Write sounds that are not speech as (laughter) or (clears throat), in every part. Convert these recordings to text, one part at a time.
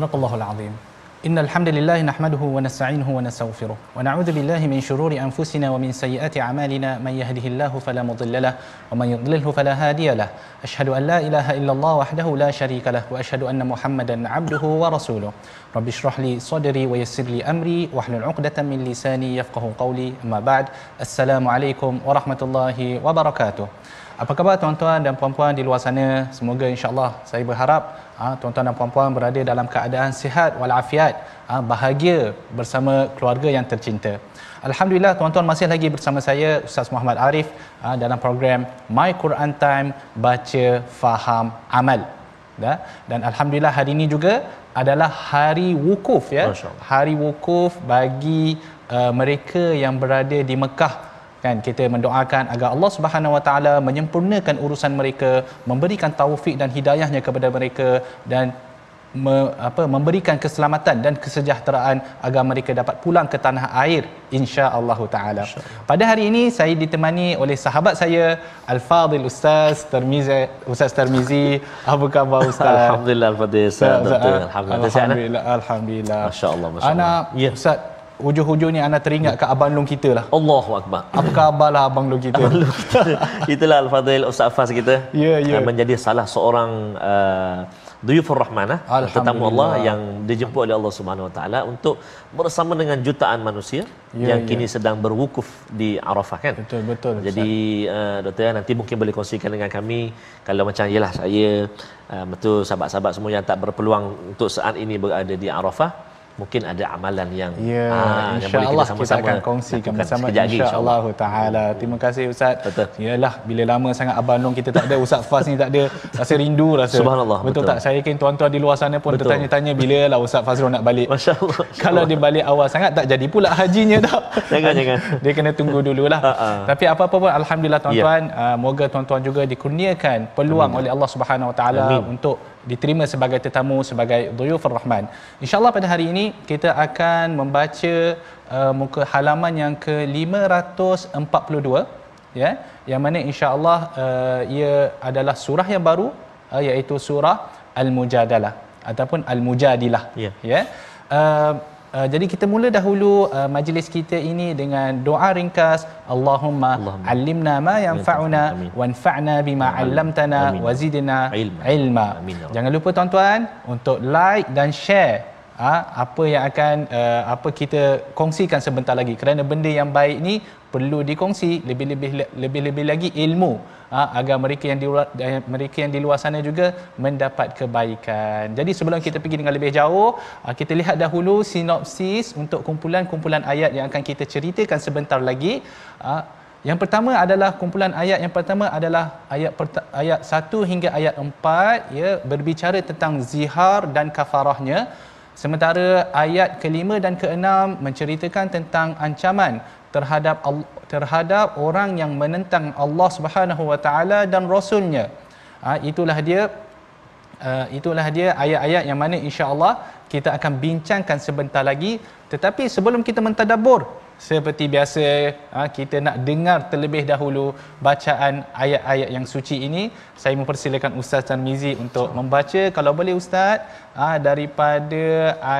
صدق الله العظيم إن الحمد لله نحمده ونستعينه ونستغفره ونعوذ بالله من شرور أنفسنا ومن سيئات أعمالنا من يهده الله فلا مضل له ومن يضلله فلا هادي له أشهد أن لا إله إلا الله وحده لا شريك له وأشهد أن محمدا عبده ورسوله رب اشرح لي صدري ويسر لي أمري واحلل عقدة من لساني يفقه قولي أما بعد السلام عليكم ورحمة الله وبركاته Apa khabar tuan-tuan dan puan-puan di luar sana? Semoga insya-Allah saya berharap Ha, tuan-tuan dan puan-puan berada dalam keadaan sihat walafiat, ha, bahagia bersama keluarga yang tercinta. Alhamdulillah tuan-tuan masih lagi bersama saya Ustaz Muhammad Arif ha, dalam program My Quran Time Baca Faham Amal. Dan alhamdulillah hari ini juga adalah hari wukuf ya. Hari wukuf bagi uh, mereka yang berada di Mekah kan kita mendoakan agar Allah Subhanahu Wa Taala menyempurnakan urusan mereka memberikan taufik dan hidayahnya kepada mereka dan me, apa, memberikan keselamatan dan kesejahteraan agar mereka dapat pulang ke tanah air insya-Allah taala. Pada hari ini saya ditemani oleh sahabat saya Al-Fadil Ustaz Termizi Ustaz Termizi. Apa khabar Ustaz? Alhamdulillah Al-Fadil Ustaz. Doktor. Alhamdulillah. Alhamdulillah. Alhamdulillah. Masya-Allah. Masya Ana ya. Ustaz hujung-hujungnya anak teringat ke Abang Long kita lah. Allahu Akbar. Apa khabar lah Abang Long kita? Abang kita. Itulah Al-Fadhil Ustaz Fas kita. Ya, yeah, Yeah. Menjadi salah seorang... Uh, Duyufur Rahman ah, tetamu Allah yang dijemput oleh Allah Subhanahu Wa Taala untuk bersama dengan jutaan manusia ya, yang ya. kini sedang berwukuf di Arafah kan. Betul betul. Jadi uh, ya nanti mungkin boleh kongsikan dengan kami kalau macam yalah saya uh, betul sahabat-sahabat semua yang tak berpeluang untuk saat ini berada di Arafah mungkin ada amalan yang ya, aa, insya Allah kita kita akan kongsikan bersama insya-Allah insya taala. Terima kasih ustaz. Betul. Yalah bila lama sangat abang Nung kita tak ada ustaz Fas ni tak ada rasa rindu rasa. Subhanallah. Betul, betul. tak? Saya yakin tuan-tuan di luar sana pun betul. tertanya-tanya bila lah ustaz Fazrul nak balik. masya Masya Kalau dia balik awal sangat tak jadi pula hajinya tak. jangan jangan. (laughs) Dia kena tunggu dululah. Ha, ha. Tapi apa-apa pun alhamdulillah ya. tuan-tuan semoga uh, moga tuan-tuan juga dikurniakan peluang Amin. oleh Allah Subhanahu Wa Taala untuk diterima sebagai tetamu sebagai Dhuyuful Rahman. Insya-Allah pada hari ini kita akan membaca uh, muka halaman yang ke-542 ya yang mana insya-Allah uh, ia adalah surah yang baru uh, iaitu surah Al-Mujadalah ataupun Al-Mujadilah ya. Yeah. Uh, yeah? Uh, jadi kita mula dahulu uh, majlis kita ini dengan doa ringkas Allahumma, Allahumma. allimna ma yanfa'una wanfa'na bima Amin. 'allamtana Amin. wazidna ilma. ilma. Amin. Ya Jangan lupa tuan-tuan untuk like dan share ha, apa yang akan uh, apa kita kongsikan sebentar lagi kerana benda yang baik ni perlu dikongsi lebih-lebih lebih-lebih lagi ilmu ha, agar mereka yang di eh, mereka yang di luar sana juga mendapat kebaikan. Jadi sebelum kita pergi dengan lebih jauh, ha, kita lihat dahulu sinopsis untuk kumpulan-kumpulan ayat yang akan kita ceritakan sebentar lagi. Ha, yang pertama adalah kumpulan ayat yang pertama adalah ayat perta- ayat 1 hingga ayat 4 ya berbicara tentang zihar dan kafarahnya. Sementara ayat kelima dan keenam menceritakan tentang ancaman terhadap terhadap orang yang menentang Allah Subhanahu Wa Taala dan Rasulnya. Ha, itulah dia ha, itulah dia ayat-ayat yang mana insya-Allah kita akan bincangkan sebentar lagi tetapi sebelum kita mentadabbur seperti biasa ha, kita nak dengar terlebih dahulu bacaan ayat-ayat yang suci ini saya mempersilakan ustaz Mizi untuk membaca kalau boleh ustaz ha, daripada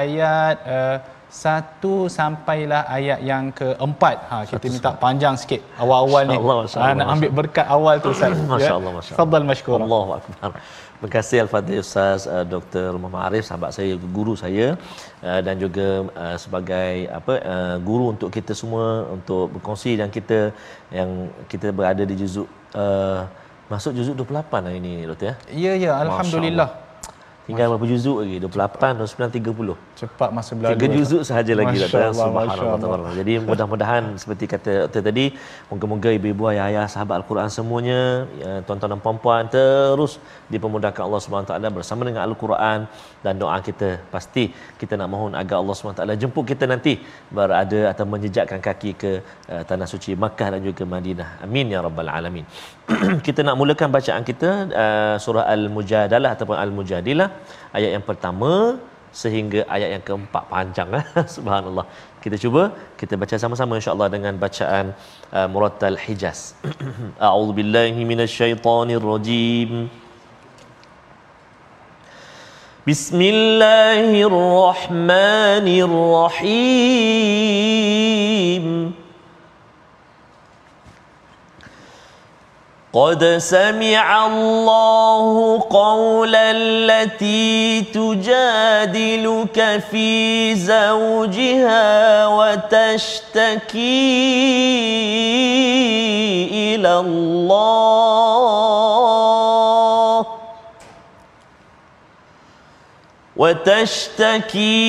ayat eh, satu sampailah ayat yang keempat ha kita satu, minta satu. panjang sikit awal-awal masya ni Allah, masya ha, Allah, nak ambil berkat awal tu ustaz (clears throat) ya. masya-Allah masya-Allah masya masya masya masya Terima kasih Al-Fatih Ustaz eh, Dr. Muhammad Arif, sahabat saya guru saya eh, dan juga eh, sebagai apa guru untuk kita semua untuk berkongsi dan kita yang kita berada di juzuk masuk juzuk 28 hari ini Dr. ya. Ya ya alhamdulillah. Masya Allah. Tinggal berapa juzuk lagi? 28, 29, 30. Cepat masa berlalu. Tiga juzuk sahaja lagi. Masya Allah. Subhanallah. Masya Allah. Jadi mudah-mudahan (laughs) seperti kata doktor tadi, moga-moga ibu-ibu, ayah-ayah, sahabat Al-Quran semuanya, ya, tuan-tuan dan puan-puan terus dipermudahkan Allah SWT bersama dengan Al-Quran dan doa kita. Pasti kita nak mohon agar Allah SWT jemput kita nanti berada atau menjejakkan kaki ke uh, Tanah Suci Makkah dan juga Madinah. Amin ya Rabbal Alamin. (clears throat) kita nak mulakan bacaan kita uh, surah Al-Mujadalah ataupun Al-Mujadilah lah ayat yang pertama sehingga ayat yang keempat panjang lah. (laughs) subhanallah kita cuba kita baca sama-sama insyaallah dengan bacaan uh, murattal hijaz (clears throat) a'udzubillahi minasyaitonirrajim bismillahirrahmanirrahim قد سمع الله قول التي تجادلك في زوجها وتشتكي إلى الله وتشتكي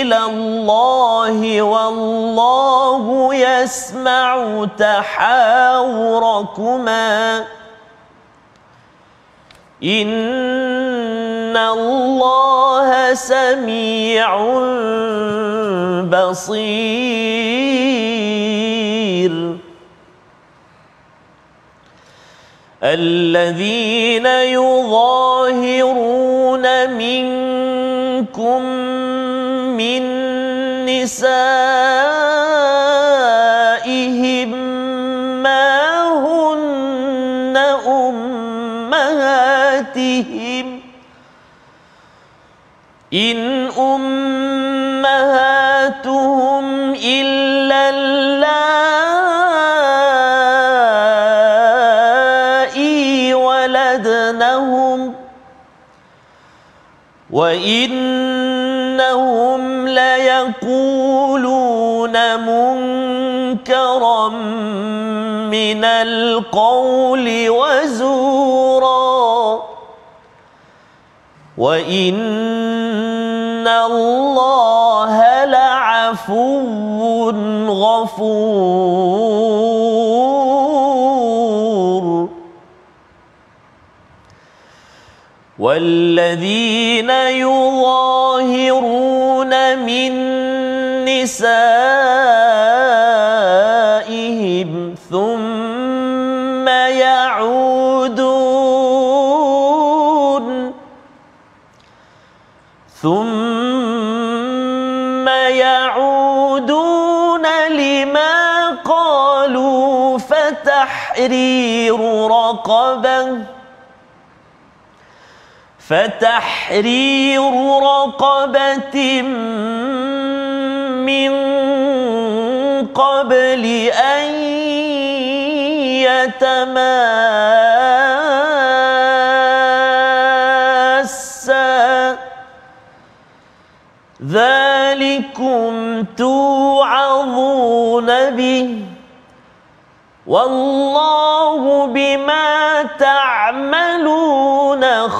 إلى الله والله يسمع تحاوركما إن الله سميع بصير الذين يظاهرون منكم من نسائهم ما هن أمهاتهم إن وإنهم ليقولون منكرا من القول وزورا وإن الله لعفو غفور والذين يظاهرون من نسائهم ثم يعودون ثم يعودون لما قالوا فتحرير رقبه فتحرير رقبة من قبل أن يتماسا ذلكم توعظون به والله بما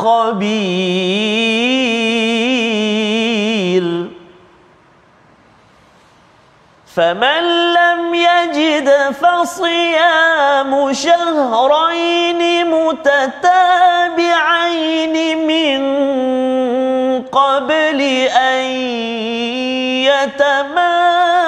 خبير فمن لم يجد فصيام شهرين متتابعين من قبل أن يتمام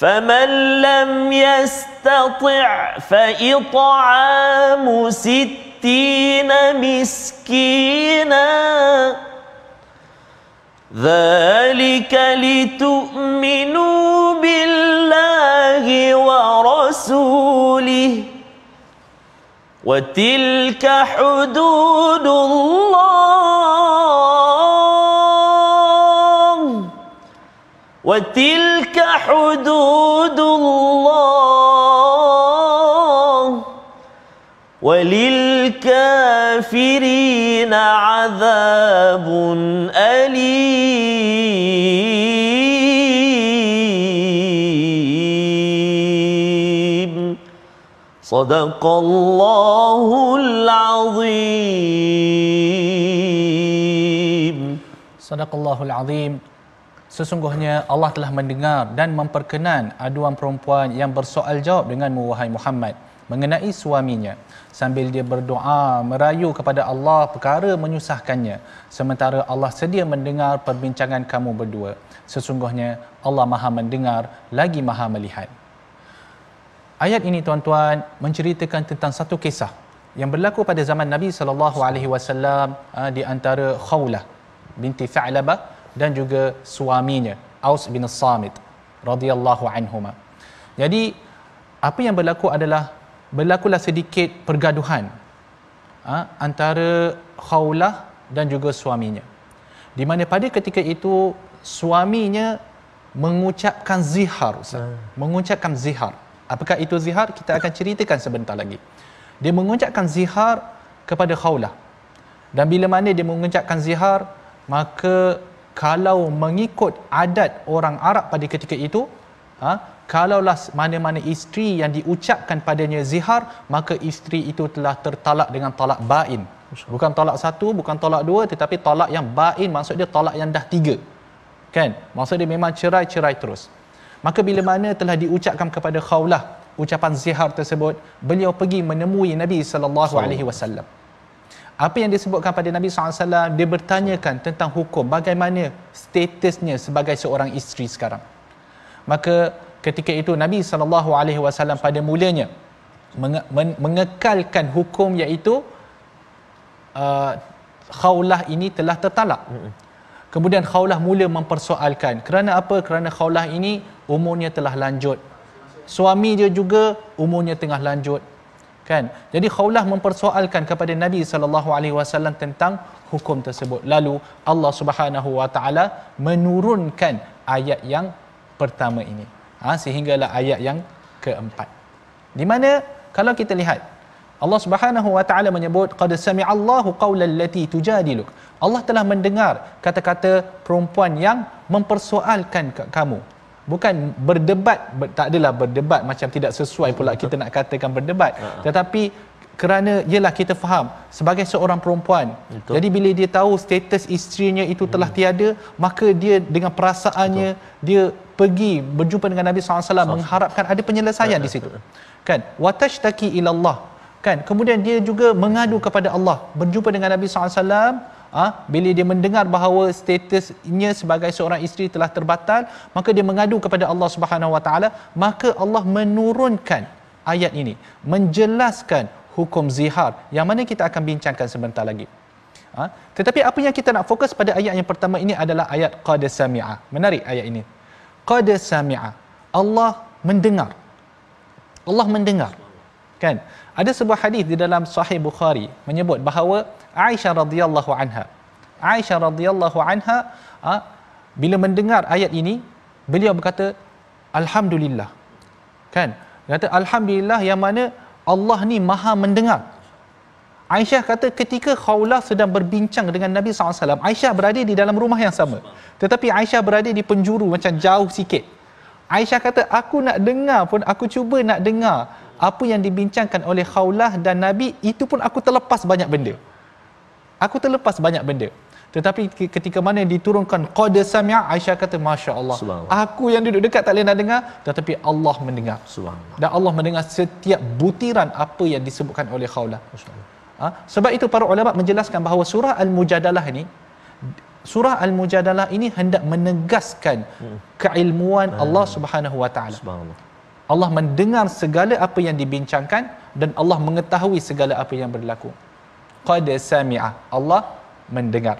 فمن لم يستطع فإطعام ستين مسكينا ذلك لتؤمنوا بالله ورسوله وتلك حدود الله وتلك حدود الله وللكافرين عذاب أليم صدق الله العظيم صدق الله العظيم Sesungguhnya Allah telah mendengar dan memperkenan aduan perempuan yang bersoal jawab dengan wahai Muhammad mengenai suaminya sambil dia berdoa merayu kepada Allah perkara menyusahkannya sementara Allah sedia mendengar perbincangan kamu berdua sesungguhnya Allah Maha mendengar lagi Maha melihat Ayat ini tuan-tuan menceritakan tentang satu kisah yang berlaku pada zaman Nabi sallallahu alaihi wasallam ah, di antara Khawlah binti Fa'labah Fa dan juga suaminya Aus bin Samit radhiyallahu anhuma. Jadi apa yang berlaku adalah berlakulah sedikit pergaduhan ha, antara Khawlah dan juga suaminya. Di mana pada ketika itu suaminya mengucapkan zihar, Ustaz. Hmm. mengucapkan zihar. Apakah itu zihar? Kita akan ceritakan sebentar lagi. Dia mengucapkan zihar kepada Khawlah. Dan bila mana dia mengucapkan zihar, maka kalau mengikut adat orang Arab pada ketika itu ha, kalaulah mana-mana isteri yang diucapkan padanya zihar maka isteri itu telah tertalak dengan talak bain bukan talak satu bukan talak dua tetapi talak yang bain maksud dia talak yang dah tiga kan maksud dia memang cerai-cerai terus maka bila mana telah diucapkan kepada khaulah ucapan zihar tersebut beliau pergi menemui Nabi sallallahu alaihi wasallam apa yang disebutkan pada Nabi SAW dia bertanyakan tentang hukum bagaimana statusnya sebagai seorang isteri sekarang maka ketika itu Nabi SAW pada mulanya mengekalkan hukum iaitu uh, khaulah ini telah tertalak kemudian khaulah mula mempersoalkan kerana apa? kerana khaulah ini umurnya telah lanjut suami dia juga umurnya tengah lanjut kan jadi khawlah mempersoalkan kepada nabi sallallahu alaihi wasallam tentang hukum tersebut lalu Allah Subhanahu wa taala menurunkan ayat yang pertama ini ha, sehinggalah ayat yang keempat di mana kalau kita lihat Allah Subhanahu wa taala menyebut qad sami'allahu qawlal lati tujadiluk Allah telah mendengar kata-kata perempuan yang mempersoalkan kamu bukan berdebat ber, tak adalah berdebat macam tidak sesuai pula kita nak katakan berdebat ha. tetapi kerana ialah kita faham sebagai seorang perempuan Betul. jadi bila dia tahu status isterinya itu telah hmm. tiada maka dia dengan perasaannya Betul. dia pergi berjumpa dengan Nabi SAW Sof. mengharapkan ada penyelesaian di situ kan watashtaki ilallah kan kemudian dia juga mengadu kepada Allah berjumpa dengan Nabi SAW ha, bila dia mendengar bahawa statusnya sebagai seorang isteri telah terbatal maka dia mengadu kepada Allah Subhanahu Wa Taala maka Allah menurunkan ayat ini menjelaskan hukum zihar yang mana kita akan bincangkan sebentar lagi ha, tetapi apa yang kita nak fokus pada ayat yang pertama ini adalah ayat qad sami'a menarik ayat ini qad sami'a Allah mendengar Allah mendengar kan ada sebuah hadis di dalam sahih bukhari menyebut bahawa Aisyah radhiyallahu anha. Aisyah radhiyallahu anha ha, bila mendengar ayat ini, beliau berkata alhamdulillah. Kan? Kata alhamdulillah yang mana Allah ni Maha mendengar. Aisyah kata ketika Khawlah sedang berbincang dengan Nabi SAW, Aisyah berada di dalam rumah yang sama. Tetapi Aisyah berada di penjuru macam jauh sikit. Aisyah kata aku nak dengar pun aku cuba nak dengar apa yang dibincangkan oleh Khawlah dan Nabi itu pun aku terlepas banyak benda aku terlepas banyak benda tetapi ketika mana diturunkan qada sami'a Aisyah kata masya-Allah aku yang duduk dekat tak boleh nak dengar tetapi Allah mendengar subhanallah dan Allah mendengar setiap butiran apa yang disebutkan oleh khawla ha? sebab itu para ulama menjelaskan bahawa surah al-mujadalah ini surah al-mujadalah ini hendak menegaskan hmm. keilmuan ah. Allah Subhanahu wa taala Allah mendengar segala apa yang dibincangkan dan Allah mengetahui segala apa yang berlaku qad sami'a Allah mendengar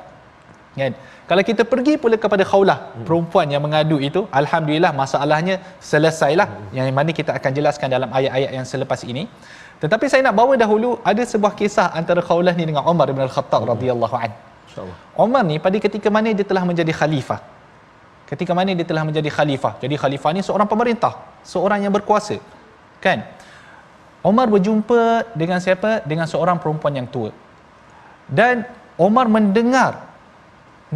kan kalau kita pergi pula kepada khaulah hmm. perempuan yang mengadu itu alhamdulillah masalahnya selesailah hmm. yang mana kita akan jelaskan dalam ayat-ayat yang selepas ini tetapi saya nak bawa dahulu ada sebuah kisah antara khaulah ni dengan Umar bin Al-Khattab hmm. radhiyallahu an insyaallah Umar ni pada ketika mana dia telah menjadi khalifah ketika mana dia telah menjadi khalifah jadi khalifah ni seorang pemerintah seorang yang berkuasa kan Umar berjumpa dengan siapa dengan seorang perempuan yang tua dan Omar mendengar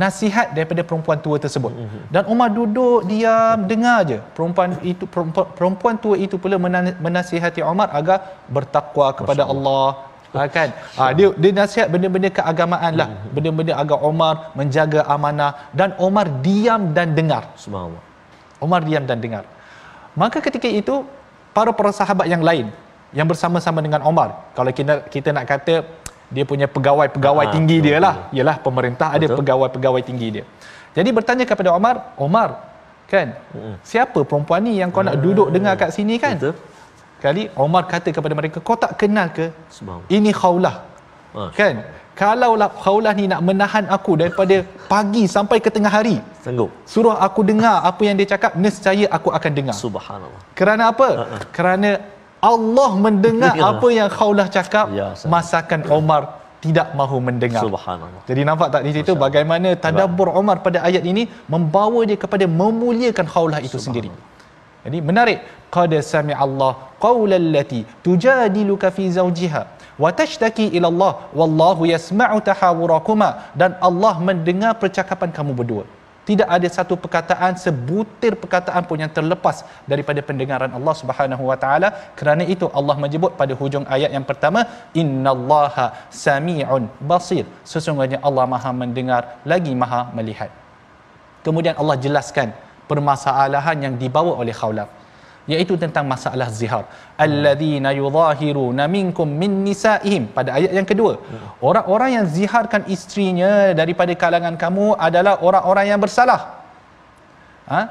nasihat daripada perempuan tua tersebut mhm. dan Omar duduk diam dengar je perempuan itu perempuan, perempuan tua itu pula menasihati Omar agar bertakwa kepada Allah ha, kan ha, dia dia nasihat benda-benda keagamaan lah mhm. benda-benda agar Omar menjaga amanah dan Omar diam dan dengar subhanallah Umar diam dan dengar maka ketika itu para para sahabat yang lain yang bersama-sama dengan Omar, kalau kita kita nak kata dia punya pegawai-pegawai ha, ah, tinggi betul. dia lah ialah pemerintah betul. ada pegawai-pegawai tinggi dia jadi bertanya kepada Omar Omar kan hmm. siapa perempuan ni yang kau hmm. nak ah, duduk dengar kat sini kan betul. kali Omar kata kepada mereka kau tak kenal ke ini khaulah ha, kan lah khaulah ni nak menahan aku daripada pagi sampai ke tengah hari sanggup suruh aku dengar apa yang dia cakap nescaya aku akan dengar subhanallah kerana apa uh-uh. kerana Allah mendengar ya. apa yang Khawlah cakap ya, masakan Omar tidak mahu mendengar. Jadi nampak tak di situ bagaimana tadabbur Omar pada ayat ini membawa dia kepada memuliakan Khawlah itu sendiri. Jadi menarik qad sami'a Allah qaulal lati tujadiluka fi zawjiha wa tashtaki ila Allah wallahu yasma'u tahawurakuma dan Allah mendengar percakapan kamu berdua tidak ada satu perkataan sebutir perkataan pun yang terlepas daripada pendengaran Allah Subhanahu wa taala kerana itu Allah menyebut pada hujung ayat yang pertama innallaha samiun basir sesungguhnya Allah Maha mendengar lagi Maha melihat kemudian Allah jelaskan permasalahan yang dibawa oleh khawlaf iaitu tentang masalah zihar alladhina yudhahiruna minkum min nisa'ihim pada ayat yang kedua orang-orang yang ziharkan isterinya daripada kalangan kamu adalah orang-orang yang bersalah ha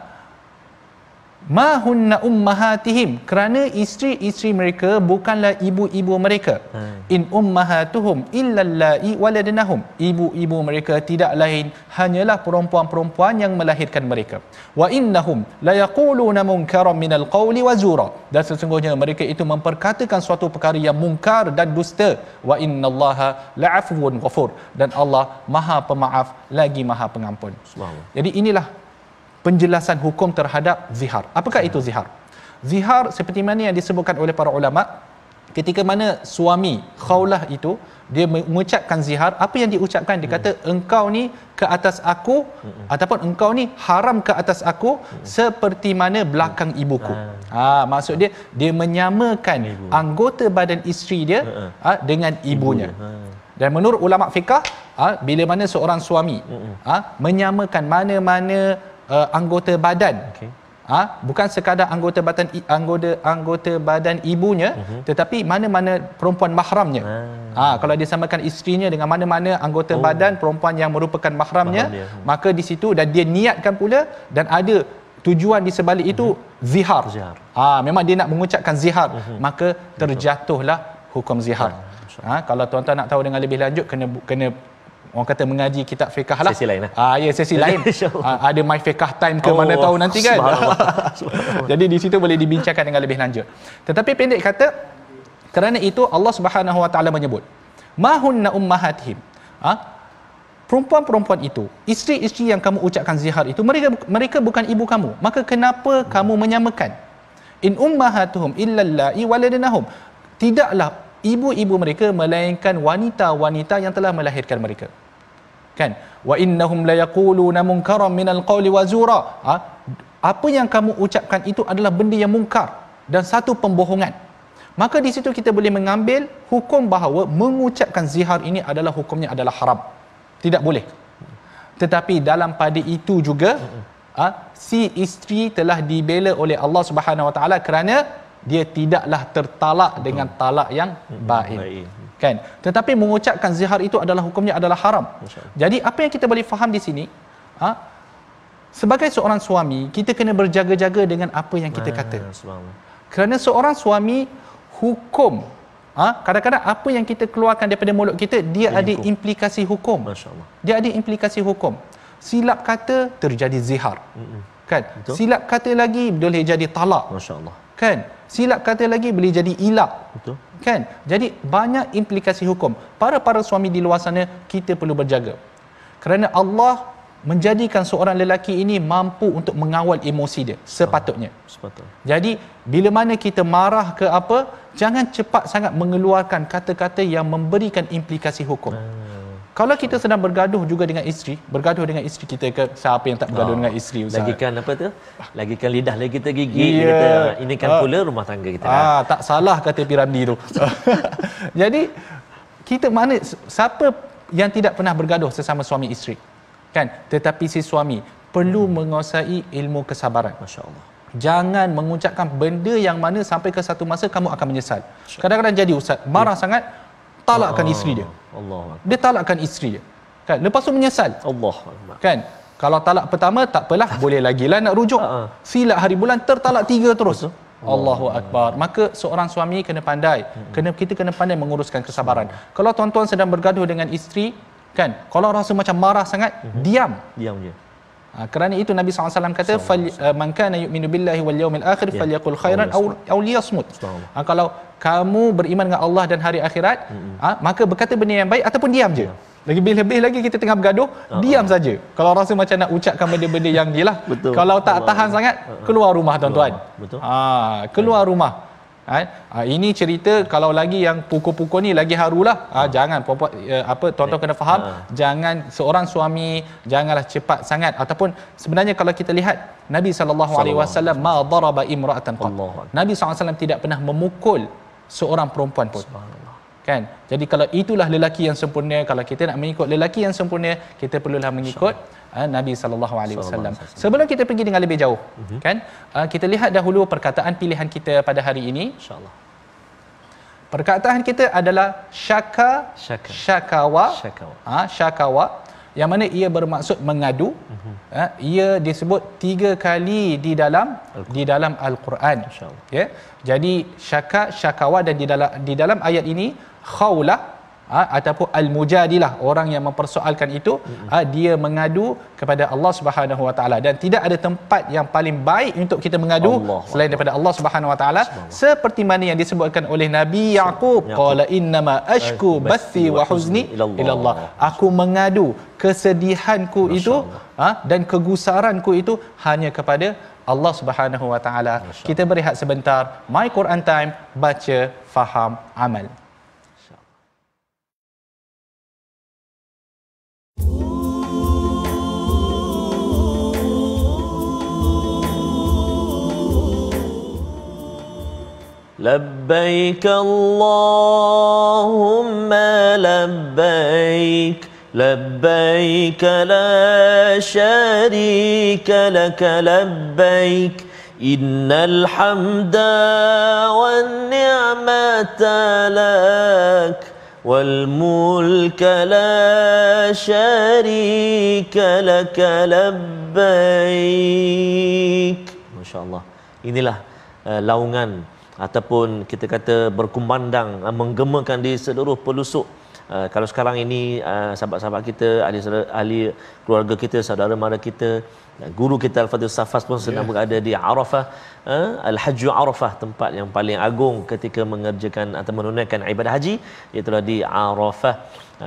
mahunna ummahatihim kerana isteri-isteri mereka bukanlah ibu-ibu mereka hmm. in ummahatuhum illallai waladnahum ibu-ibu mereka tidak lain hanyalah perempuan-perempuan yang melahirkan mereka wa innahum la yaquluna munkaran minal qawli wazura dan sesungguhnya mereka itu memperkatakan suatu perkara yang mungkar dan dusta wa innallaha la'afuwun ghafur dan Allah maha pemaaf lagi maha pengampun jadi inilah penjelasan hukum terhadap zihar. Apakah itu zihar? Zihar seperti mana yang disebutkan oleh para ulama ketika mana suami khaulah itu dia mengucapkan zihar apa yang diucapkan dia kata hmm. engkau ni ke atas aku hmm. ataupun engkau ni haram ke atas aku hmm. seperti mana belakang ibuku ah. ha maksud dia dia menyamakan anggota badan isteri dia ha, ha. ha dengan ibunya ha. dan menurut ulama fiqh ha, bila mana seorang suami ha, menyamakan mana-mana uh, anggota badan. Okay. Ha? Ah, bukan sekadar anggota badan anggota anggota badan ibunya uh-huh. tetapi mana-mana perempuan mahramnya. Ah ha, kalau disamakan isterinya dengan mana-mana anggota oh. badan perempuan yang merupakan mahramnya Mahramnya. Hmm. maka di situ dan dia niatkan pula dan ada tujuan di sebalik itu uh-huh. zihar. Ah ha, memang dia nak mengucapkan zihar uh-huh. maka terjatuhlah hukum zihar. Ha, kalau tuan-tuan nak tahu dengan lebih lanjut kena kena orang kata mengaji kitab fiqh lah. Sesi lain lah. Ah, ya, sesi lain. (laughs) Ah, ada my fiqh time ke oh, mana tahu nanti kan. (laughs) (laughs) Jadi di situ boleh dibincangkan dengan lebih lanjut. Tetapi pendek kata, kerana itu Allah Subhanahu Wa Taala menyebut, mahunna ummahatihim. Uh, perempuan-perempuan itu, isteri-isteri yang kamu ucapkan zihar itu, mereka mereka bukan ibu kamu. Maka kenapa hmm. kamu menyamakan? In ummahatuhum illallahi waladinahum. Tidaklah ibu-ibu mereka melainkan wanita-wanita yang telah melahirkan mereka kan wa innahum la yaquluna munkaram minal qawli wa zura ha? apa yang kamu ucapkan itu adalah benda yang mungkar dan satu pembohongan maka di situ kita boleh mengambil hukum bahawa mengucapkan zihar ini adalah hukumnya adalah haram tidak boleh tetapi dalam pada itu juga ha? si isteri telah dibela oleh Allah Subhanahu Wa Taala kerana dia tidaklah tertalak dengan talak yang hmm, baik kan tetapi mengucapkan zihar itu adalah hukumnya adalah haram jadi apa yang kita boleh faham di sini ha? sebagai seorang suami kita kena berjaga-jaga dengan apa yang kita kata ya, kerana seorang suami hukum ha? kadang-kadang apa yang kita keluarkan daripada mulut kita dia Ini ada hukum. implikasi hukum dia ada implikasi hukum silap kata terjadi zihar Mm-mm. kan Betul. silap kata lagi boleh jadi talak masyaallah kan silap kata lagi boleh jadi ilah betul kan jadi banyak implikasi hukum para para suami di luar sana kita perlu berjaga kerana Allah menjadikan seorang lelaki ini mampu untuk mengawal emosi dia sepatutnya ah, sepatutnya jadi bila mana kita marah ke apa jangan cepat sangat mengeluarkan kata-kata yang memberikan implikasi hukum hmm. Kalau kita sedang bergaduh juga dengan isteri, bergaduh dengan isteri kita ke siapa yang tak bergaduh oh. dengan isteri Ustaz? Lagikan apa tu? Lagikan lidah lagi kita gigi yeah. kita. Ini kan uh. Ah. rumah tangga kita. Lah. Ah, kan? tak salah kata Piramdi tu. (laughs) Jadi kita mana siapa yang tidak pernah bergaduh sesama suami isteri? Kan? Tetapi si suami perlu hmm. menguasai ilmu kesabaran. Masya-Allah. Jangan mengucapkan benda yang mana sampai ke satu masa kamu akan menyesal. Kadang-kadang jadi ustaz marah yeah. sangat, talakkan Allah. isteri dia. Oh, Allah. Dia talakkan isteri dia. Kan? Lepas tu menyesal. Allah. Kan? Kalau talak pertama tak apalah, (laughs) boleh lagi lah nak rujuk. uh hari bulan tertalak tiga terus. Betul. Allahu akbar. Maka seorang suami kena pandai, hmm. kena kita kena pandai menguruskan kesabaran. Kalau tuan-tuan sedang bergaduh dengan isteri, kan? Kalau rasa macam marah sangat, hmm. diam. Diam je. Ha, kerana itu Nabi SAW kata eh, man kana yu'minu billahi wal yawmil akhir yeah. falyakul khairan aw aw liyasmut. Ha, kalau kamu beriman dengan Allah dan hari akhirat, ha, maka berkata benda yang baik ataupun diam je. Ya. Lebih-lebih lagi kita tengah bergaduh, uh-huh. diam saja. Kalau rasa macam nak ucapkan benda-benda yang gila, (laughs) kalau tak Allah. tahan sangat, keluar rumah tuan-tuan. Ha, keluar rumah. Ha, ha, ini cerita kalau lagi yang pukul-pukul ni lagi harulah. Ha, ha. jangan puan-puan eh, apa tuan-tuan kena faham, ha. jangan seorang suami janganlah cepat sangat ataupun sebenarnya kalau kita lihat Nabi saw alaihi wasallam ma daraba imra'atan qat. Nabi saw tidak pernah memukul seorang perempuan pun kan jadi kalau itulah lelaki yang sempurna kalau kita nak mengikut lelaki yang sempurna kita perlulah mengikut uh, Nabi sallallahu alaihi wasallam sebelum kita pergi dengan lebih jauh uh-huh. kan uh, kita lihat dahulu perkataan pilihan kita pada hari ini insyaallah perkataan kita adalah syaka syaka syakawa syakawa, ha, syakawa yang mana ia bermaksud mengadu uh-huh. ha, ia disebut tiga kali di dalam di dalam al-Quran insyaallah ya jadi syaka syakawa dan di dalam di dalam ayat ini khawlah ha, ataupun al-mujadilah orang yang mempersoalkan itu ha, dia mengadu kepada Allah Subhanahu Wa Taala dan tidak ada tempat yang paling baik untuk kita mengadu Allah selain daripada Allah Subhanahu Wa Taala seperti mana yang disebutkan oleh Nabi Yaqub qala innama ashku bathi wa huzni ila Allah aku mengadu kesedihanku itu ha, dan kegusaranku itu hanya kepada Allah Subhanahu Wa Taala. Kita berehat sebentar. My Quran Time. Baca, faham, amal. لبيك اللهم لبيك لبيك لا شريك لك لبيك إن الحمد والنعمة لك والملك لا شريك لك لبيك ما شاء الله إنلا لونان uh, ataupun kita kata berkumandang eh, menggemakan di seluruh pelusuk Uh, kalau sekarang ini uh, sahabat-sahabat kita ahli, ahli keluarga kita saudara mara kita guru kita Al-Fatih Safas pun sedang yeah. berada di Arafah uh, Al-Hajju Arafah tempat yang paling agung ketika mengerjakan atau menunaikan ibadah haji iaitu di Arafah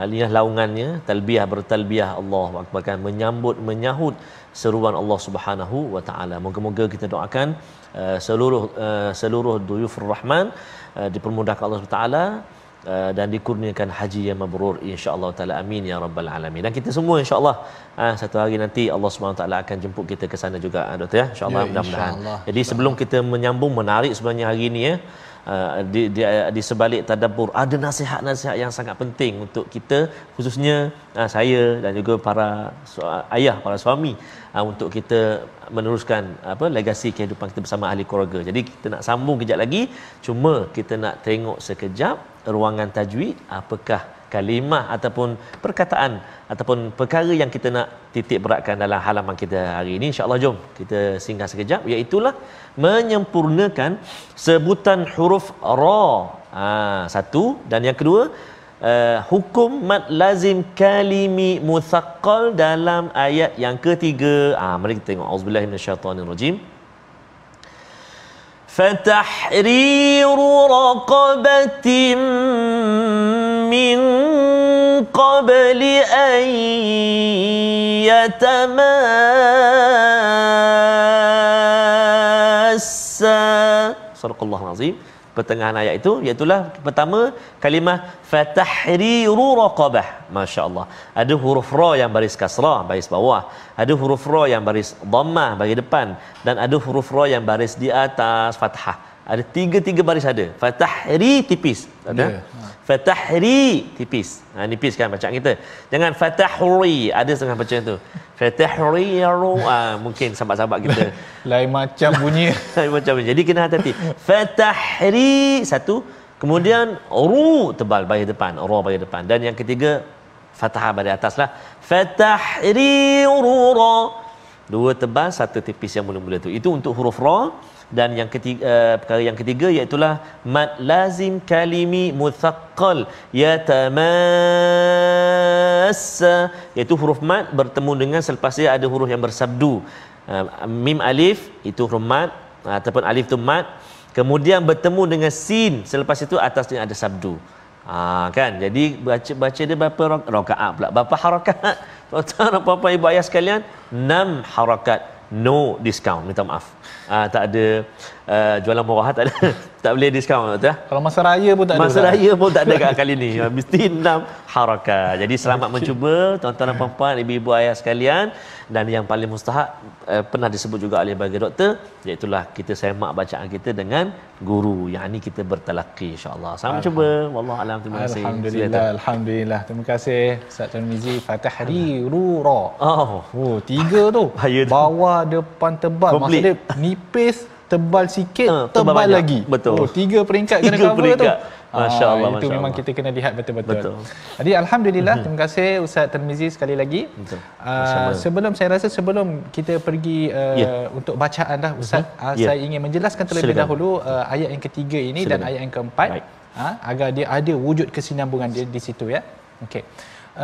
alias uh, laungannya talbiah bertalbiah Allah akbarkan menyambut menyahut seruan Allah Subhanahu wa taala moga-moga kita doakan Eh, seluruh uh, seluruh duyufur rahman uh, dipermudahkan Allah Subhanahu taala dan dikurniakan haji yang mabrur insyaallah taala amin ya rabbal alamin dan kita semua insyaallah satu hari nanti Allah Subhanahu taala akan jemput kita ke sana juga doktor ya insyaallah ya, mudah-mudahan insya jadi sebelum kita menyambung menarik sebenarnya hari ini ya Ah, di, di, ah, di sebalik tadabur ada nasihat-nasihat yang sangat penting untuk kita khususnya uh, saya dan juga para su- ayah para suami uh, untuk kita meneruskan apa legasi kehidupan kita bersama ahli keluarga. Jadi kita nak sambung kejap lagi cuma kita nak tengok sekejap ruangan tajwid apakah kalimah ataupun perkataan ataupun perkara yang kita nak titik beratkan dalam halaman kita hari ini insyaallah jom kita singgah sekejap iaitu menyempurnakan sebutan huruf ra ha, satu dan yang kedua uh, hukum mad lazim kalimi muthaqqal dalam ayat yang ketiga ah mari kita tengok auzubillahi minasyaitonirrajim fatahriru raqabatin من قبل أن يتماسا صدق الله العظيم pertengahan ayat itu iaitulah pertama kalimah fatahriru raqabah masya-Allah ada huruf ra yang baris kasrah baris bawah ada huruf ra yang baris dhammah bagi depan dan ada huruf ra yang baris di atas fathah ada tiga-tiga baris ada fatahri tipis ada yeah fatahri tipis. Ha nipis kan bacaan kita. Jangan fatahri ada setengah macam tu. Fatahri yaru ha, mungkin sahabat-sahabat kita (laughs) lain macam bunyi. (laughs) lain macam Jadi kena hati-hati. Fatahri satu kemudian ru tebal bagi depan, ru bagi depan. Dan yang ketiga fathah bagi ataslah lah. Fatahri ru Dua tebal, satu tipis yang mula-mula tu. Itu untuk huruf ra dan yang ketiga uh, eh, perkara yang ketiga iaitu mad lazim kalimi muthaqqal yatamassa iaitu huruf mad bertemu dengan selepas dia ada huruf yang bersabdu uh, mim alif itu huruf mad eh, ataupun alif tu mad kemudian bertemu dengan sin selepas itu atasnya ada sabdu Ha, kan jadi baca baca dia berapa rakaat pula berapa harakat (laughs) tuan-tuan dan puan-puan ibu ayah sekalian Enam harakat no discount minta maaf uh, tak ada uh, jualan murah tak ada (laughs) tak boleh diskaun tu eh? Kalau masa raya pun tak ada. Masa kan? raya pun tak ada kat (laughs) kali ni. Ya, mesti enam harakah. Jadi selamat mencuba tuan-tuan dan puan-puan, ibu-ibu ayah sekalian dan yang paling mustahak eh, pernah disebut juga oleh bagi doktor iaitu kita semak bacaan kita dengan guru. Yang ini kita bertalaki insya-Allah. Selamat mencuba. Wallah alam terima kasih. Alhamdulillah. Silakan. Alhamdulillah. Terima kasih Ustaz Tarmizi Fatah Ri Rura. Oh. oh, tiga tu. Bahaya Bawah depan tebal. Maksudnya nipis tebal sikit, uh, tebal, tebal lagi. Betul. Oh, tiga peringkat tiga kena cover tu. Ah, Masya-Allah. itu Masya memang kita kena lihat betul-betul. Betul. Jadi alhamdulillah, mhm. terima kasih Ustaz Termizi sekali lagi. Betul. Ah, sebelum saya rasa sebelum kita pergi uh, eh, yeah. untuk bacaan dah Ustaz, yeah. Mhm. ah, ya. saya yeah. ingin menjelaskan terlebih Silakan. dahulu uh, ayat yang ketiga ini Silakan. dan ayat yang keempat. Right. agar dia ada wujud kesinambungan dia di situ ya. Okey.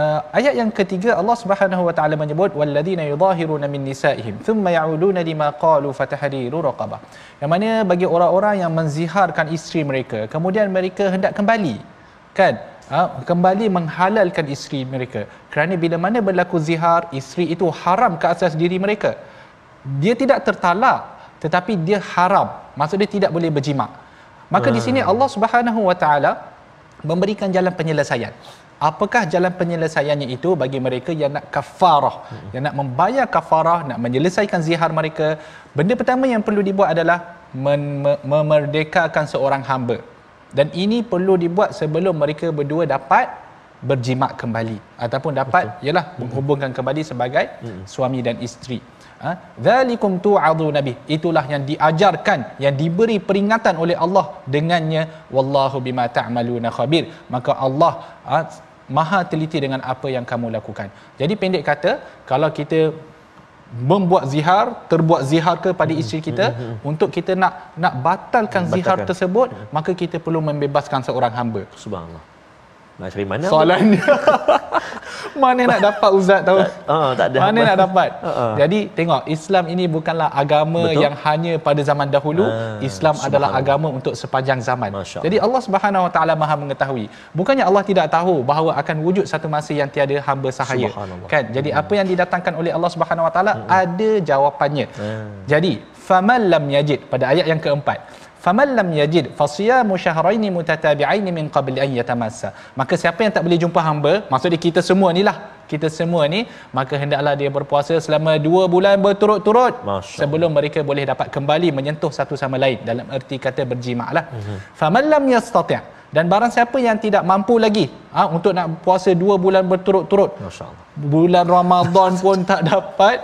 Uh, ayat yang ketiga Allah Subhanahu wa taala menyebut walladzina yudahiruna min nisaihim thumma ya'uduna lima qalu fatahriru raqabah. Yang mana bagi orang-orang yang menziharkan isteri mereka kemudian mereka hendak kembali. Kan? Uh, kembali menghalalkan isteri mereka. Kerana bila mana berlaku zihar isteri itu haram ke atas diri mereka. Dia tidak tertalak tetapi dia haram. Maksud dia tidak boleh berjima. Maka hmm. di sini Allah Subhanahu wa taala memberikan jalan penyelesaian apakah jalan penyelesaiannya itu bagi mereka yang nak kafarah hmm. yang nak membayar kafarah nak menyelesaikan zihar mereka benda pertama yang perlu dibuat adalah memerdekakan seorang hamba dan ini perlu dibuat sebelum mereka berdua dapat berjimak kembali ataupun dapat ialah menghubungkan kembali sebagai suami dan isteri. Ha tu tu'adu nabi. Itulah yang diajarkan, yang diberi peringatan oleh Allah dengannya wallahu bima ta'maluna khabir. Maka Allah ha, maha teliti dengan apa yang kamu lakukan. Jadi pendek kata, kalau kita membuat zihar, terbuat zihar kepada pada isteri kita untuk kita nak nak batalkan. zihar tersebut, maka kita perlu membebaskan seorang hamba. Subhanallah. Nak cari mana? Soalannya. (laughs) mana nak dapat ustaz tahu? Uh, tak ada. Mana nak dapat? Uh, uh. Jadi tengok Islam ini bukanlah agama Betul? yang hanya pada zaman dahulu. Uh, Islam adalah agama untuk sepanjang zaman. Allah. Jadi Allah Subhanahu Wa Taala Maha mengetahui. Bukannya Allah tidak tahu bahawa akan wujud satu masa yang tiada hamba sahaya. Kan? Jadi hmm. apa yang didatangkan oleh Allah Subhanahu Wa Taala hmm. ada jawapannya. Hmm. Jadi famal lam yajid pada ayat yang keempat faman lam yajid fasiyamu shahrayni mutatabi'aini min qabli an yatamassa maka siapa yang tak boleh jumpa hamba maksudnya kita semua ni lah kita semua ni maka hendaklah dia berpuasa selama dua bulan berturut-turut sebelum mereka boleh dapat kembali menyentuh satu sama lain dalam erti kata berjima lah mm-hmm. faman dan barang siapa yang tidak mampu lagi ha, untuk nak puasa dua bulan berturut-turut bulan Ramadan pun tak dapat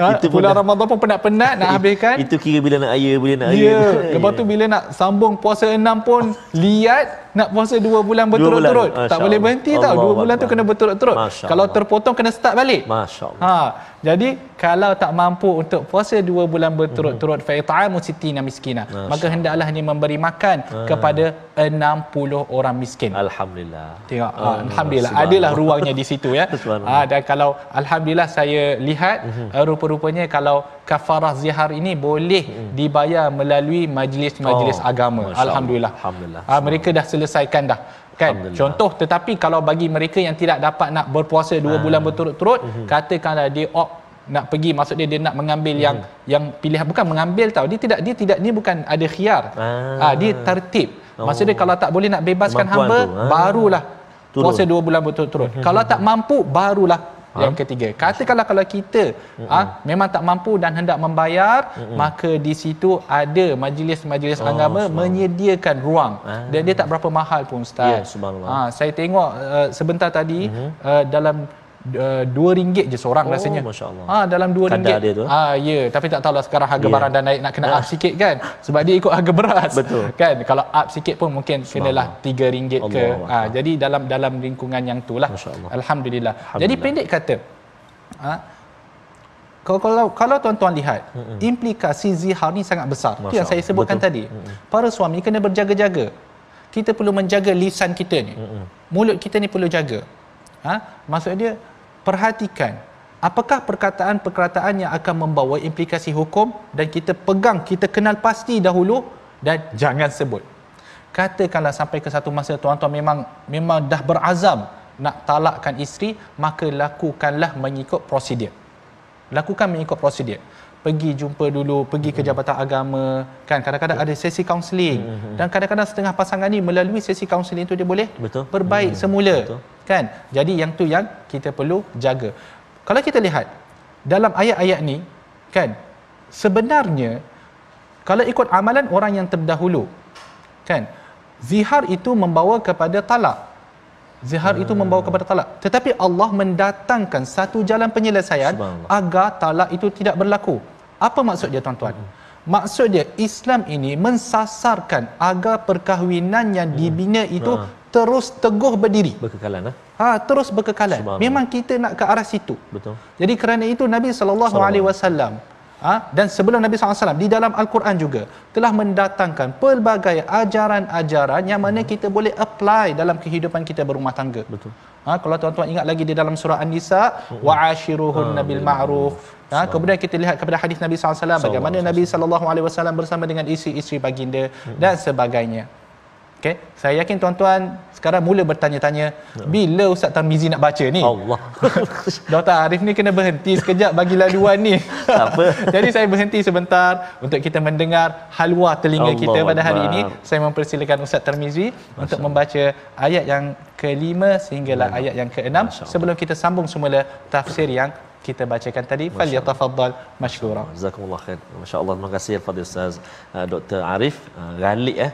ha? itu pun bulan dah, Ramadan pun penat-penat nak habiskan itu kira bila nak ayah bila nak ayah yeah. lepas tu bila nak sambung puasa enam pun (laughs) liat nak puasa dua bulan berturut-turut dua bulan. tak boleh berhenti Allah tau dua bulan Allah. tu kena berturut-turut Masya kalau Allah. terpotong kena start balik Masya Ha. jadi kalau tak mampu untuk puasa dua bulan berturut-turut hmm. fa'ita'amu sitina miskina maka hendaklah ni memberi makan ha. kepada 60 orang miskin Alhamdulillah tengok ha. Alhamdulillah adalah ruangnya di situ ya (laughs) ha dan kalau alhamdulillah saya lihat mm-hmm. rupa-rupanya kalau kafarah zihar ini boleh mm-hmm. dibayar melalui majlis-majlis oh, agama alhamdulillah alhamdulillah ha, mereka dah selesaikan dah kan contoh tetapi kalau bagi mereka yang tidak dapat nak berpuasa dua ha. bulan berturut-turut mm-hmm. katakanlah dia opt nak pergi maksud dia dia nak mengambil mm. yang mhm. yang pilihan bukan mengambil tau dia tidak dia tidak ni bukan ada khiar ha. Ha, dia tertib Maksudnya oh. kalau tak boleh nak bebaskan Mampuan hamba tu. barulah turun. puasa dua bulan berturut-turut mhm. kalau tak mampu barulah ha? yang ketiga katakanlah kalau kita mhm. ha, memang tak mampu dan hendak membayar Mm-mm. maka di situ ada majlis-majlis oh, agama menyediakan ruang ah. dan dia tak berapa mahal pun ustaz ya yeah, subhanallah ha, saya tengok uh, sebentar tadi mm-hmm. uh, dalam uh, eh, RM2 je seorang oh, rasanya. masya Ha, ah, dalam RM2. Kadar eh? Ah ha, ya, tapi tak tahulah sekarang harga yeah. barang dah naik nak kena up sikit kan. Sebab dia ikut harga beras. Betul. Kan kalau up sikit pun mungkin kena lah RM3 ke. Allah. Ha, ah, jadi dalam dalam lingkungan yang itulah. Alhamdulillah. Alhamdulillah. Jadi pendek kata. Ha, kalau, kalau kalau tuan-tuan lihat mm-hmm. implikasi zihar ni sangat besar. Itu yang saya sebutkan Betul. tadi. Mm-hmm. Para suami kena berjaga-jaga. Kita perlu menjaga lisan kita ni. Mm-hmm. Mulut kita ni perlu jaga. Ha? Maksud dia perhatikan apakah perkataan-perkataan yang akan membawa implikasi hukum dan kita pegang, kita kenal pasti dahulu dan jangan sebut. Katakanlah sampai ke satu masa tuan-tuan memang memang dah berazam nak talakkan isteri, maka lakukanlah mengikut prosedur. Lakukan mengikut prosedur pergi jumpa dulu pergi mm-hmm. ke hmm. jabatan agama kan kadang-kadang ada sesi kaunseling mm-hmm. Hmm, hmm. dan kadang-kadang setengah pasangan ni melalui sesi kaunseling tu dia boleh betul berbaik mm-hmm. semula betul. kan jadi yang tu yang kita perlu jaga kalau kita lihat dalam ayat-ayat ni kan sebenarnya kalau ikut amalan orang yang terdahulu kan zihar itu membawa kepada talak zihar hmm. itu membawa kepada talak tetapi Allah mendatangkan satu jalan penyelesaian agar talak itu tidak berlaku apa maksud dia tuan-tuan? Maksud dia Islam ini mensasarkan agar perkahwinan yang hmm. dibina hmm. itu ha. terus teguh berdiri. Berkekalan lah. Ha, terus berkekalan. Memang kita nak ke arah situ. Betul. Jadi kerana itu Nabi saw Ha? dan sebelum Nabi SAW di dalam Al-Quran juga telah mendatangkan pelbagai ajaran-ajaran yang mana hmm. kita boleh apply dalam kehidupan kita berumah tangga betul ha? kalau tuan-tuan ingat lagi di dalam surah An-Nisa uh-huh. Hmm. wa'ashiruhun uh, nabil ha, ma'ruf uh Ha, kemudian kita lihat kepada hadis Nabi SAW bagaimana Nabi Sallallahu Alaihi Wasallam bersama dengan isteri-isteri baginda dan sebagainya. Okay. Saya yakin tuan-tuan sekarang mula bertanya-tanya no. Ya. bila Ustaz Tamizi nak baca ni? Allah. (laughs) Dr. Arif ni kena berhenti sekejap bagi laluan ni. Apa? (laughs) Jadi saya berhenti sebentar untuk kita mendengar halwa telinga Allah kita pada hari Allah. ini. Saya mempersilakan Ustaz Tamizi untuk membaca ayat yang kelima sehinggalah ayat yang keenam sebelum kita sambung semula tafsir yang kita bacakan tadi falyatafaddal mashkura jazakumullah khair masyaallah terima kasih al ustaz uh, eh, Dr Arif galik eh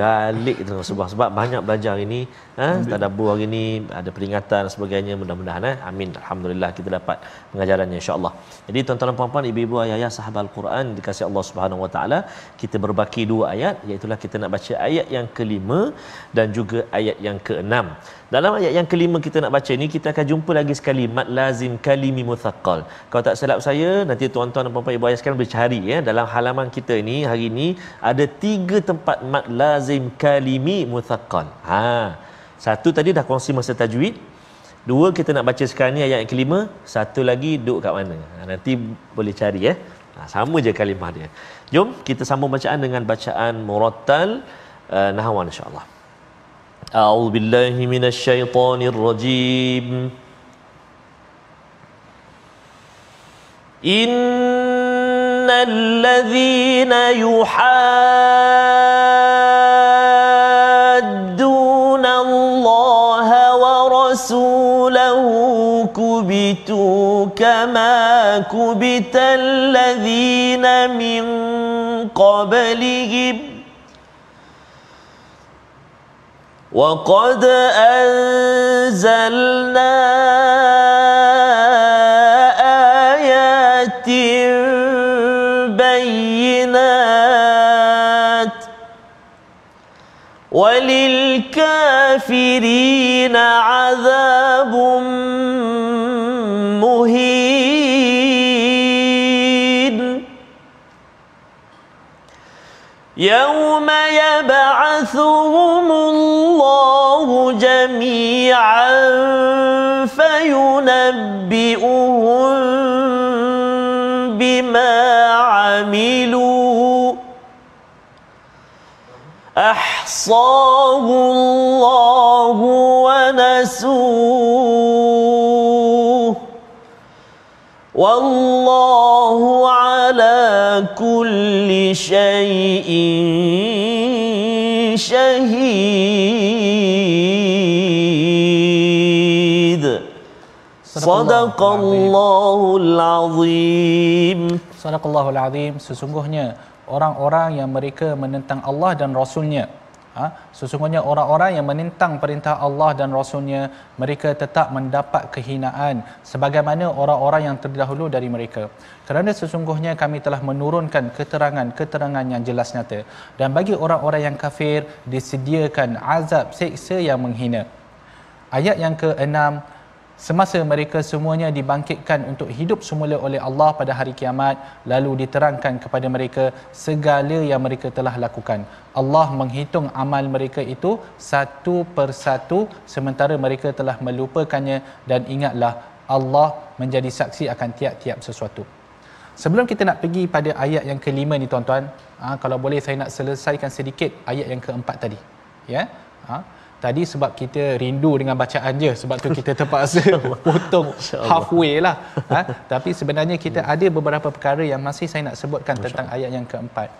galik eh. eh, (laughs) itu sebab sebab banyak belajar hari ini eh uh, tadabbur hari ini ada peringatan dan sebagainya mudah-mudahan eh amin alhamdulillah kita dapat pengajarannya insyaallah jadi tuan-tuan puan-puan ibu-ibu ayah-ayah sahabat al-Quran dikasihi Allah Subhanahu wa taala kita berbaki dua ayat iaitu kita nak baca ayat yang kelima dan juga ayat yang keenam dalam ayat yang kelima kita nak baca ni kita akan jumpa lagi sekali mat lazim kalimi muthaqqal. Kalau tak silap saya nanti tuan-tuan dan puan-puan ibu ayah sekarang boleh cari ya dalam halaman kita ini hari ini ada tiga tempat mat lazim kalimi muthaqqal. Ha. Satu tadi dah kongsi masa tajwid. Dua kita nak baca sekarang ni ayat yang kelima, satu lagi duk kat mana. Ha, nanti boleh cari ya. Ha, sama je kalimah dia. Jom kita sambung bacaan dengan bacaan muratal uh, nahwan insya-Allah. أعوذ بالله من الشيطان الرجيم إن الذين يحادون الله ورسوله كبتوا كما كبت الذين من قبلهم وقد أنزلنا آيات بينات وللكافرين عذاب مهين يوم يبعثهم الله جميعا فينبئهم بما عملوا احصاه الله ونسوه والله على كل شيء شهيد Sadaqallahul azim. Sadaqallahul azim. Sesungguhnya orang-orang yang mereka menentang Allah dan Rasulnya. Ha? Sesungguhnya orang-orang yang menentang perintah Allah dan Rasulnya Mereka tetap mendapat kehinaan Sebagaimana orang-orang yang terdahulu dari mereka Kerana sesungguhnya kami telah menurunkan keterangan-keterangan yang jelas nyata Dan bagi orang-orang yang kafir Disediakan azab seksa yang menghina Ayat yang ke-6 semasa mereka semuanya dibangkitkan untuk hidup semula oleh Allah pada hari kiamat lalu diterangkan kepada mereka segala yang mereka telah lakukan Allah menghitung amal mereka itu satu persatu, sementara mereka telah melupakannya dan ingatlah Allah menjadi saksi akan tiap-tiap sesuatu Sebelum kita nak pergi pada ayat yang kelima ni tuan-tuan, ah, kalau boleh saya nak selesaikan sedikit ayat yang keempat tadi. Ya. Yeah? tadi sebab kita rindu dengan bacaan je sebab tu kita terpaksa (laughs) potong halfway lah ha? (laughs) tapi sebenarnya kita hmm. ada beberapa perkara yang masih saya nak sebutkan tentang ayat yang keempat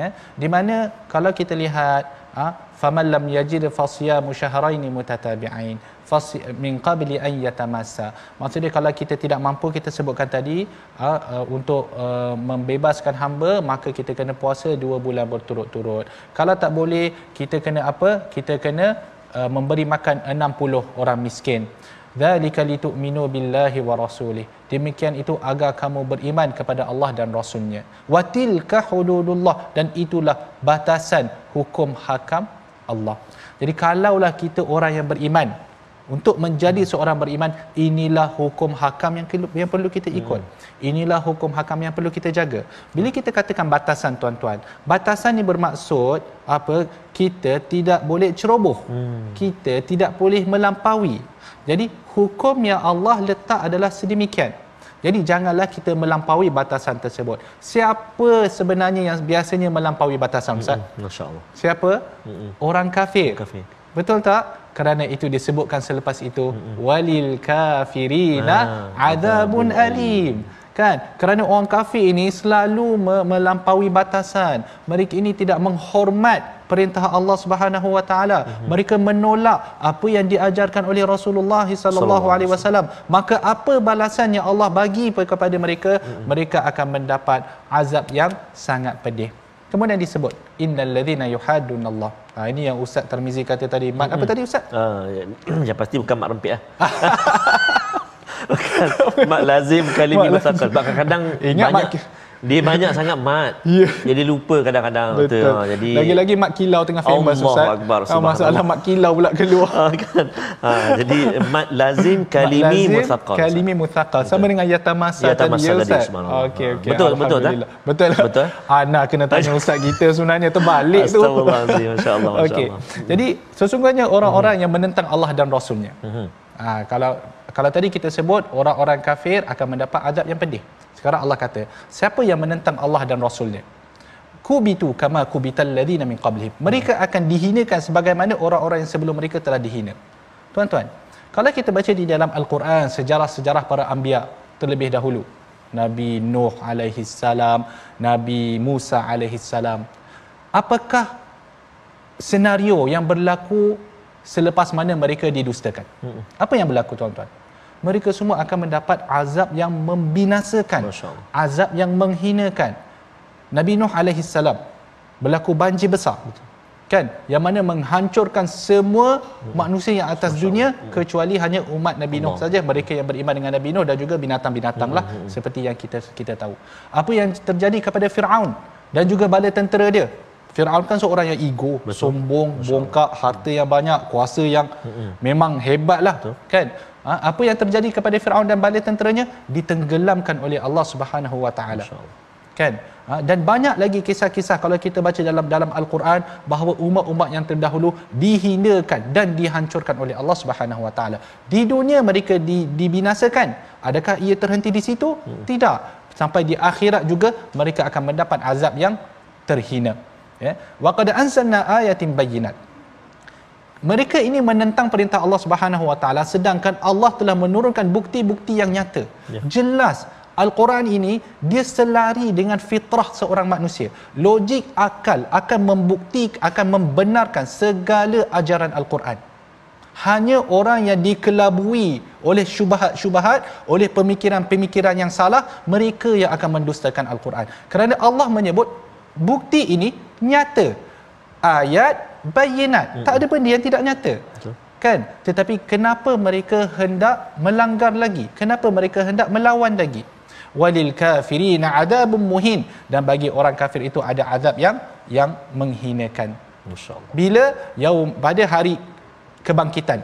ya di mana kalau kita lihat ha? faman lam yajid fasya musyahraini mutatabi'ain fas min qabli an yatamassa maksudnya kalau kita tidak mampu kita sebutkan tadi ha? Ha, untuk membebaskan hamba maka kita kena puasa dua bulan berturut-turut kalau tak boleh kita kena apa kita kena Uh, memberi makan 60 orang miskin. Zalika litu'minu billahi wa rasulih. Demikian itu agar kamu beriman kepada Allah dan Rasulnya. Wa tilka hududullah. Dan itulah batasan hukum hakam Allah. Jadi kalaulah kita orang yang beriman, untuk menjadi hmm. seorang beriman inilah hukum hakam yang, yang perlu kita ikut hmm. inilah hukum hakam yang perlu kita jaga bila kita katakan batasan tuan-tuan batasan ini bermaksud apa kita tidak boleh ceroboh hmm. kita tidak boleh melampaui jadi hukum yang Allah letak adalah sedemikian jadi janganlah kita melampaui batasan tersebut. Siapa sebenarnya yang biasanya melampaui batasan Ustaz? Hmm, Masya-Allah. Siapa? mm Orang kafir. kafir. Betul tak? Kerana itu disebutkan selepas itu hmm. walil kafirina hmm. adabun hmm. alim. Kan? Kerana orang kafir ini selalu me- melampaui batasan. Mereka ini tidak menghormat perintah Allah Subhanahu wa taala. Mereka menolak apa yang diajarkan oleh Rasulullah sallallahu alaihi wasallam. Maka apa balasan yang Allah bagi kepada mereka? Mereka akan mendapat azab yang sangat pedih kemudian disebut innal ladzina yuhadun Allah. Ha, ini yang Ustaz Termizi kata tadi. Mat hmm. apa tadi Ustaz? Ha, uh, ya, (clears throat) pasti bukan mat rempit lah. (laughs) mat lazim kali ni Mat kadang Ingat banyak, dia banyak sangat mat. (laughs) yeah. Jadi lupa kadang-kadang betul. Ha, jadi lagi-lagi mat kilau tengah famous Allah Ustaz. Akbar, ha, masalah mat kilau pula keluar (laughs) ha, kan. Ha, jadi mat lazim kalimi muthaqqal. Kalimi muthaqqal sama dengan yata masa tadi Ustaz. Ya, Ustaz. Okey okey. Betul betul tak? Betul. Betul. Ha, (laughs) nak kena tanya Ustaz kita sebenarnya terbalik tu. Astagfirullahalazim masya-Allah masya okay. Jadi sesungguhnya orang-orang hmm. yang menentang Allah dan Rasulnya. Hmm. Ha, kalau kalau tadi kita sebut orang-orang kafir akan mendapat azab yang pedih. Sekarang Allah kata, siapa yang menentang Allah dan Rasulnya? Kubitu kama kubital ladina min qablihim. Mereka akan dihinakan sebagaimana orang-orang yang sebelum mereka telah dihina. Tuan-tuan, kalau kita baca di dalam Al-Quran sejarah-sejarah para anbiya terlebih dahulu, Nabi Nuh alaihi salam, Nabi Musa alaihi salam, apakah senario yang berlaku selepas mana mereka didustakan? Hmm. Apa yang berlaku tuan-tuan? mereka semua akan mendapat azab yang membinasakan azab yang menghinakan Nabi Nuh alaihi salam berlaku banjir besar betul kan yang mana menghancurkan semua hmm. manusia yang atas Masya dunia Allah. kecuali hanya umat Nabi Allah. Nuh saja mereka yang beriman dengan Nabi Nuh dan juga binatang binatanglah hmm, hmm. hmm. seperti yang kita kita tahu apa yang terjadi kepada Firaun dan juga bala tentera dia Firaun kan seorang yang ego Betul. sombong Masya bongkak harta yang banyak kuasa yang hmm. hmm. memang hebatlah, lah kan Ha, apa yang terjadi kepada Firaun dan bala tenteranya ditenggelamkan oleh Allah Subhanahu Wa Taala. Kan? Ha, dan banyak lagi kisah-kisah kalau kita baca dalam dalam Al-Quran bahawa umat-umat yang terdahulu dihinakan dan dihancurkan oleh Allah Subhanahu Wa Taala. Di dunia mereka di, dibinasakan. Adakah ia terhenti di situ? Hmm. Tidak. Sampai di akhirat juga mereka akan mendapat azab yang terhina. Ya. Waqad anzalna ayatin bayyinat. Mereka ini menentang perintah Allah Subhanahu Wa Taala sedangkan Allah telah menurunkan bukti-bukti yang nyata. Yeah. Jelas Al-Quran ini dia selari dengan fitrah seorang manusia. Logik akal akan membukti akan membenarkan segala ajaran Al-Quran. Hanya orang yang dikelabui oleh syubahat-syubahat, oleh pemikiran-pemikiran yang salah, mereka yang akan mendustakan Al-Quran. Kerana Allah menyebut bukti ini nyata. Ayat bayinat hmm. tak ada benda yang tidak nyata Betul. kan tetapi kenapa mereka hendak melanggar lagi kenapa mereka hendak melawan lagi walil kafirin adabun muhin dan bagi orang kafir itu ada azab yang yang menghinakan insyaallah bila yaum pada hari kebangkitan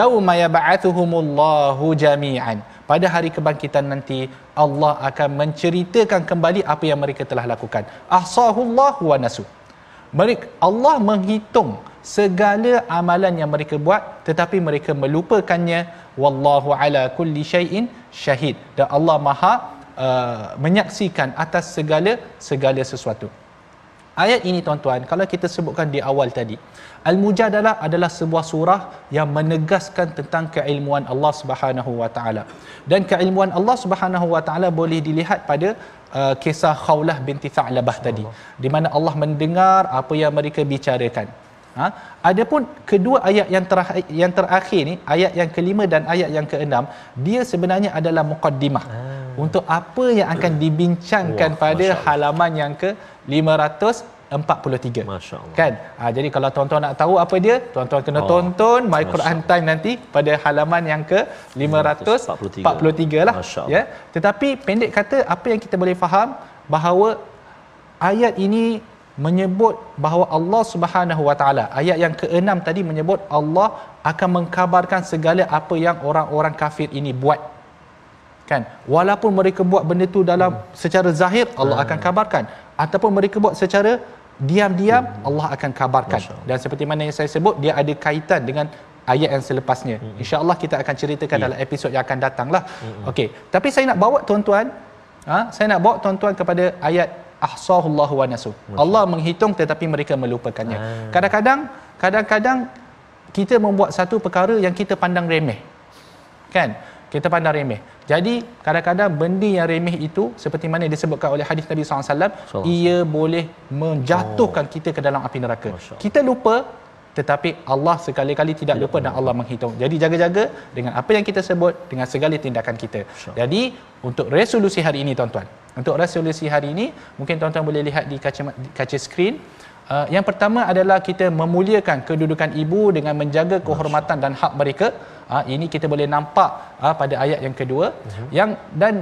yauma yab'athuhumullahu jami'an pada hari kebangkitan nanti Allah akan menceritakan kembali apa yang mereka telah lakukan ahsahullahu wa nasuh Balik Allah menghitung segala amalan yang mereka buat tetapi mereka melupakannya wallahu ala kulli syaiin syahid dan Allah Maha uh, menyaksikan atas segala segala sesuatu. Ayat ini tuan-tuan kalau kita sebutkan di awal tadi Al-Mujadalah adalah sebuah surah yang menegaskan tentang keilmuan Allah Subhanahu Wa Taala. Dan keilmuan Allah Subhanahu Wa Taala boleh dilihat pada uh, kisah Khawlah binti Tha'labah tadi di mana Allah mendengar apa yang mereka bicarakan ha adapun kedua ayat yang terakhir, yang terakhir ni ayat yang kelima dan ayat yang keenam dia sebenarnya adalah muqaddimah hmm. untuk apa yang akan dibincangkan Wah, pada halaman yang ke 43. Masya-Allah. Kan? Ha, jadi kalau tuan-tuan nak tahu apa dia, tuan-tuan kena oh, tonton My Quran Time nanti pada halaman yang ke 543 lah. Masya-Allah. Ya. Tetapi pendek kata apa yang kita boleh faham bahawa ayat ini menyebut bahawa Allah Subhanahu Wa Taala ayat yang ke keenam tadi menyebut Allah akan mengkabarkan segala apa yang orang-orang kafir ini buat kan walaupun mereka buat benda tu dalam hmm. secara zahir Allah hmm. akan kabarkan ataupun mereka buat secara diam-diam hmm. Allah akan kabarkan InsyaAllah. dan seperti mana yang saya sebut dia ada kaitan dengan ayat yang selepasnya hmm. insya-Allah kita akan ceritakan yeah. dalam episod yang akan datanglah hmm. okey tapi saya nak bawa tuan-tuan ha? saya nak bawa tuan-tuan kepada ayat ahsahullahu wa nasu Allah menghitung tetapi mereka melupakannya hmm. kadang-kadang kadang-kadang kita membuat satu perkara yang kita pandang remeh kan kita pandang remeh. Jadi kadang-kadang benda yang remeh itu seperti mana disebutkan oleh hadis Nabi SAW, so, ia so. boleh menjatuhkan oh. kita ke dalam api neraka. Kita lupa tetapi Allah sekali-kali tidak, lupa dan Allah menghitung. Jadi jaga-jaga dengan apa yang kita sebut, dengan segala tindakan kita. Jadi untuk resolusi hari ini tuan-tuan. Untuk resolusi hari ini, mungkin tuan-tuan boleh lihat di kaca, kaca skrin. Uh, yang pertama adalah kita memuliakan kedudukan ibu dengan menjaga kehormatan dan hak mereka. Uh, ini kita boleh nampak uh, pada ayat yang kedua. Uh-huh. Yang dan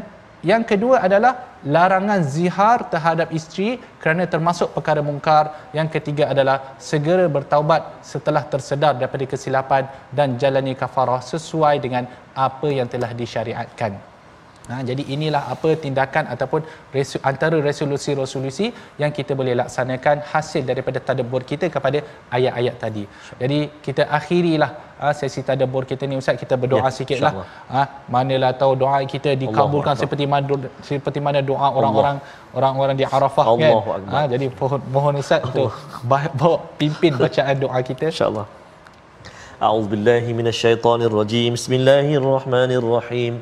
yang kedua adalah larangan zihar terhadap isteri kerana termasuk perkara mungkar. Yang ketiga adalah segera bertaubat setelah tersedar daripada kesilapan dan jalani kafarah sesuai dengan apa yang telah disyariatkan. Ha, jadi inilah apa tindakan ataupun resu, antara resolusi-resolusi yang kita boleh laksanakan hasil daripada tadabbur kita kepada ayat-ayat tadi. Jadi kita akhirilah ha, sesi tadabbur kita ni ustaz kita berdoa ya, sikitlah. Ah ha, manalah tahu doa kita dikabulkan seperti mana seperti mana doa orang-orang orang-orang di Arafah Allah. kan. Ha, jadi mohon, mohon ustaz untuk bawa pimpin bacaan doa kita insya-Allah. A'udzubillahi minasyaitonirrajim. Bismillahirrahmanirrahim.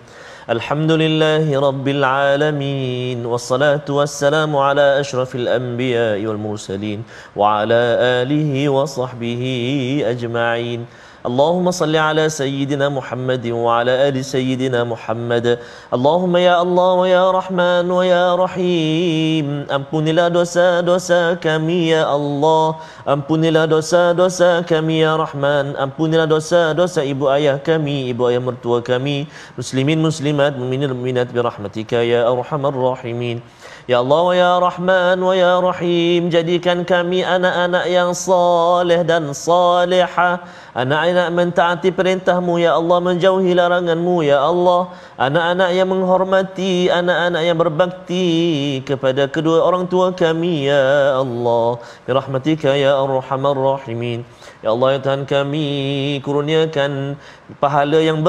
الحمد لله رب العالمين والصلاة والسلام على أشرف الأنبياء والمرسلين وعلى آله وصحبه أجمعين اللهم صل على سيدنا محمد وعلى آل سيدنا محمد اللهم يا الله ويا رحمن ويا رحيم أمكن لا دوسا دوسا كم يا الله أمكن لا دوسا دوسا كم يا رحمن أمكن لا دوسا دوسا إبو آية كم إبو آية مرتوى كم مسلمين مسلمات من المؤمنات برحمتك يا أرحم الراحمين Ya Allah, Ya Rahman, Ya Rahim Jadikan kami anak-anak yang salih dan saliha Anak-anak mentaati perintahmu Ya Allah, menjauhi laranganmu Ya Allah, anak-anak yang menghormati Anak-anak yang berbakti Kepada kedua orang tua kami Ya Allah, Ya Rahmatika Ya Arhamar Rahimin Ya Allah ya Tuhan kami kurniakan pahala yang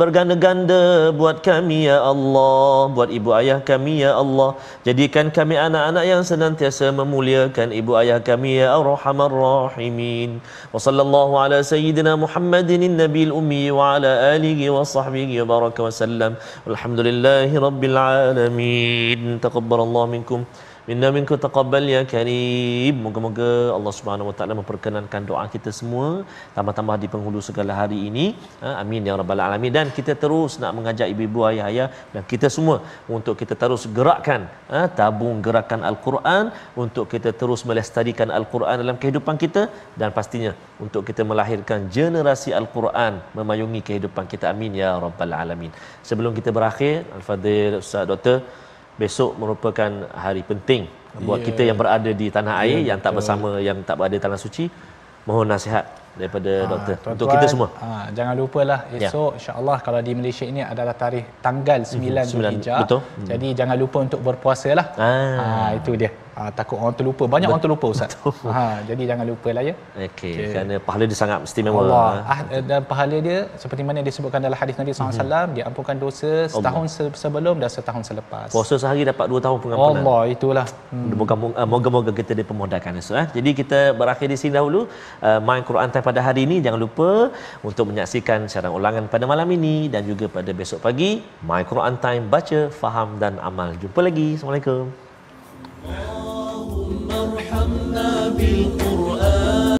berganda-ganda buat kami ya Allah buat ibu ayah kami ya Allah jadikan kami anak-anak yang senantiasa memuliakan ibu ayah kami ya Arhamar Rahimin wa sallallahu ala sayyidina Muhammadin nabiyil ummi wa ala alihi wa sahbihi wa baraka wa sallam alhamdulillahi rabbil alamin taqabbalallahu minkum Minna minkum taqabbal ya karim. Moga-moga Allah Subhanahu wa taala memperkenankan doa kita semua tambah-tambah di penghulu segala hari ini. Ha, amin ya rabbal alamin dan kita terus nak mengajak ibu-ibu ayah-ayah dan kita semua untuk kita terus gerakkan ha, tabung gerakan al-Quran untuk kita terus melestarikan al-Quran dalam kehidupan kita dan pastinya untuk kita melahirkan generasi al-Quran memayungi kehidupan kita. Amin ya rabbal alamin. Sebelum kita berakhir, al-Fadhil Ustaz Doktor besok merupakan hari penting buat ya. kita yang berada di tanah air yeah, yang tak bersama betul. yang tak berada di tanah suci mohon nasihat daripada ha, doktor tuan-tuan, untuk kita semua. Ha, jangan lah. esok ya. insya-Allah kalau di Malaysia ini adalah tarikh tanggal 9 mhm. Zulhijjah. Hmm, hmm. Jadi mhm. jangan lupa untuk berpuasalah. Ah ha, itu dia ha, takut orang terlupa banyak Betul. orang terlupa ustaz ha jadi jangan lupa lah ya okey okay. kerana pahala dia sangat mesti memang Allah ah, dan pahala dia seperti mana disebutkan dalam hadis Nabi SAW mm-hmm. dia ampunkan dosa setahun Allah. sebelum dan setahun selepas puasa sehari dapat dua tahun pengampunan Allah itulah hmm. Ah, moga-moga kita dipermudahkan ustaz eh. jadi kita berakhir di sini dahulu uh, main Quran time pada hari ini jangan lupa untuk menyaksikan secara ulangan pada malam ini dan juga pada besok pagi my Quran time baca faham dan amal jumpa lagi assalamualaikum اللهم ارحمنا بالقرآن